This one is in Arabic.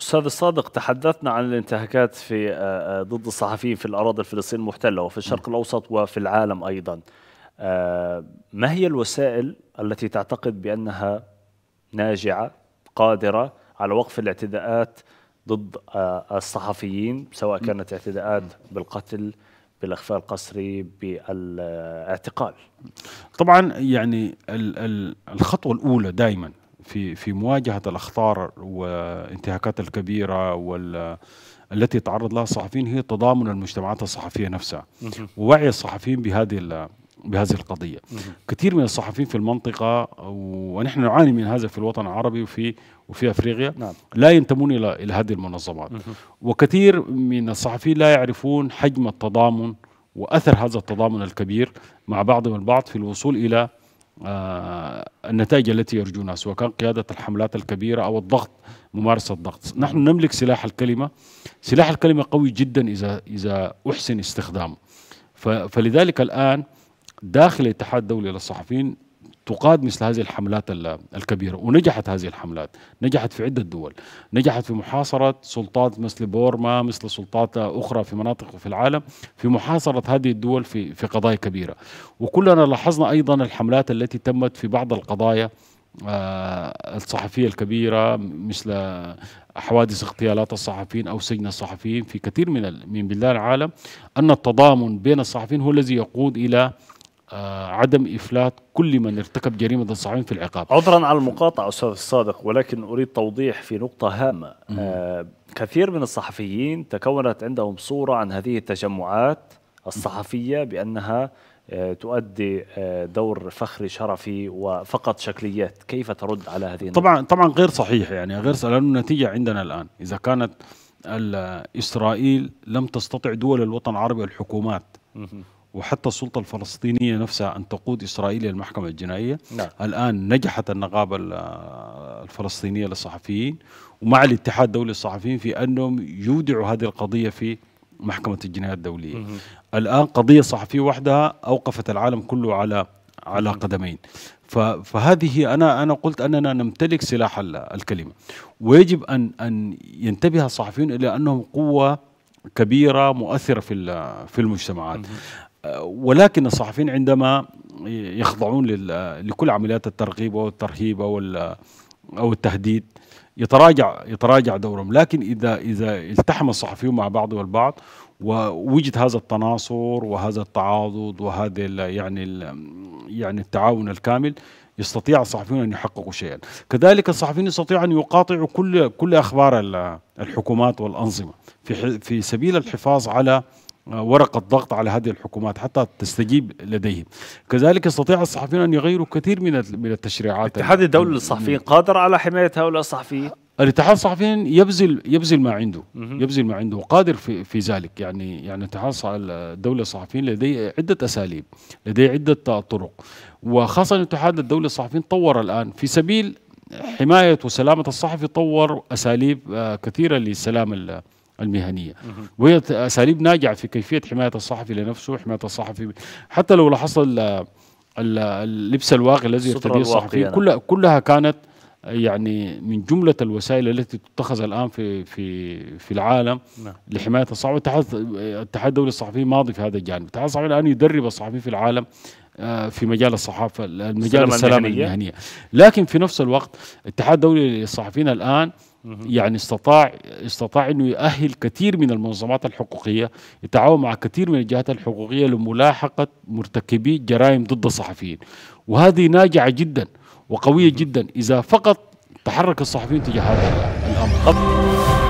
استاذ الصادق تحدثنا عن الانتهاكات في آه، آه، ضد الصحفيين في الاراضي الفلسطينيه المحتله وفي الشرق نعم. الاوسط وفي العالم ايضا آه، ما هي الوسائل التي تعتقد بانها ناجعه قادره على وقف الاعتداءات ضد الصحفيين سواء كانت اعتداءات بالقتل بالاخفاء القسري بالاعتقال طبعا يعني الخطوه الاولى دائما في في مواجهه الاخطار والانتهاكات الكبيره وال التي تعرض لها الصحفيين هي تضامن المجتمعات الصحفيه نفسها ووعي الصحفيين بهذه بهذه القضية كثير من الصحفيين في المنطقة ونحن نعاني من هذا في الوطن العربي وفي وفي أفريقيا نعم. لا ينتمون إلى إلى هذه المنظمات وكثير من الصحفيين لا يعرفون حجم التضامن وأثر هذا التضامن الكبير مع بعضهم البعض في الوصول إلى آه، النتائج التي يرجونها سواء كان قيادة الحملات الكبيرة أو الضغط ممارسة الضغط نحن نملك سلاح الكلمة سلاح الكلمة قوي جدا إذا, إذا أحسن استخدامه فلذلك الآن داخل الاتحاد الدولي للصحفيين تقاد مثل هذه الحملات الكبيرة ونجحت هذه الحملات نجحت في عدة دول نجحت في محاصرة سلطات مثل بورما مثل سلطات أخرى في مناطق في العالم في محاصرة هذه الدول في, في قضايا كبيرة وكلنا لاحظنا أيضا الحملات التي تمت في بعض القضايا آه، الصحفية الكبيرة مثل حوادث اغتيالات الصحفيين أو سجن الصحفيين في كثير من من بلدان العالم أن التضامن بين الصحفيين هو الذي يقود إلى آه، عدم افلات كل من ارتكب جريمه ضد الصحفيين في العقاب عذرا على المقاطعه استاذ الصادق ولكن اريد توضيح في نقطه هامه آه كثير من الصحفيين تكونت عندهم صوره عن هذه التجمعات الصحفيه بانها آه، تؤدي آه، دور فخري شرفي وفقط شكليات كيف ترد على هذه طبعا طبعا غير صحيح يعني غير لانه النتيجه عندنا الان اذا كانت اسرائيل لم تستطع دول الوطن العربي الحكومات وحتى السلطة الفلسطينية نفسها أن تقود إسرائيل المحكمة الجنائية نعم. الآن نجحت النقابة الفلسطينية للصحفيين ومع الاتحاد الدولي للصحفيين في أنهم يودعوا هذه القضية في محكمة الجنايات الدولية مه. الآن قضية صحفية وحدها أوقفت العالم كله على على قدمين فهذه انا انا قلت اننا نمتلك سلاح الكلمه ويجب ان ان ينتبه الصحفيون الى انهم قوه كبيره مؤثره في في المجتمعات ولكن الصحفيين عندما يخضعون لكل عمليات الترغيب او الترهيب او او التهديد يتراجع يتراجع دورهم لكن اذا اذا التحم الصحفيون مع بعضهم البعض ووجد هذا التناصر وهذا التعاضد وهذا يعني يعني التعاون الكامل يستطيع الصحفيون ان يحققوا شيئا كذلك الصحفيون يستطيعوا ان يقاطعوا كل كل اخبار الحكومات والانظمه في في سبيل الحفاظ على ورقة ضغط على هذه الحكومات حتى تستجيب لديهم كذلك يستطيع الصحفيين أن يغيروا كثير من من التشريعات الاتحاد الدولي للصحفيين قادر على حماية هؤلاء الصحفيين الاتحاد الصحفيين يبذل يبذل ما عنده يبذل ما عنده وقادر في في ذلك يعني يعني الاتحاد الدولي الصحفيين لديه عده اساليب لديه عده طرق وخاصه الاتحاد الدولي الصحفيين طور الان في سبيل حمايه وسلامه الصحفي طور اساليب آه، كثيره لسلام المهنيه وهي اساليب ناجعه في كيفيه حمايه الصحفي لنفسه حمايه الصحفي حتى لو لاحظت اللبس الواقي الذي يرتديه الصحفي يعني. كلها كلها كانت يعني من جملة الوسائل التي تتخذ الآن في في في العالم نعم. لحماية الصحفي الاتحاد الاتحاد الدولي الصحفي ماضي في هذا الجانب، الاتحاد الصحفي الآن يدرب الصحفي في العالم آه، في مجال الصحافة المجال السلام المهنية. المهنية لكن في نفس الوقت الاتحاد الدولي للصحفيين الآن يعني استطاع استطاع انه يؤهل كثير من المنظمات الحقوقيه يتعاون مع كثير من الجهات الحقوقيه لملاحقه مرتكبي جرائم ضد الصحفيين وهذه ناجعه جدا وقويه جدا اذا فقط تحرك الصحفيين تجاه هذا الامر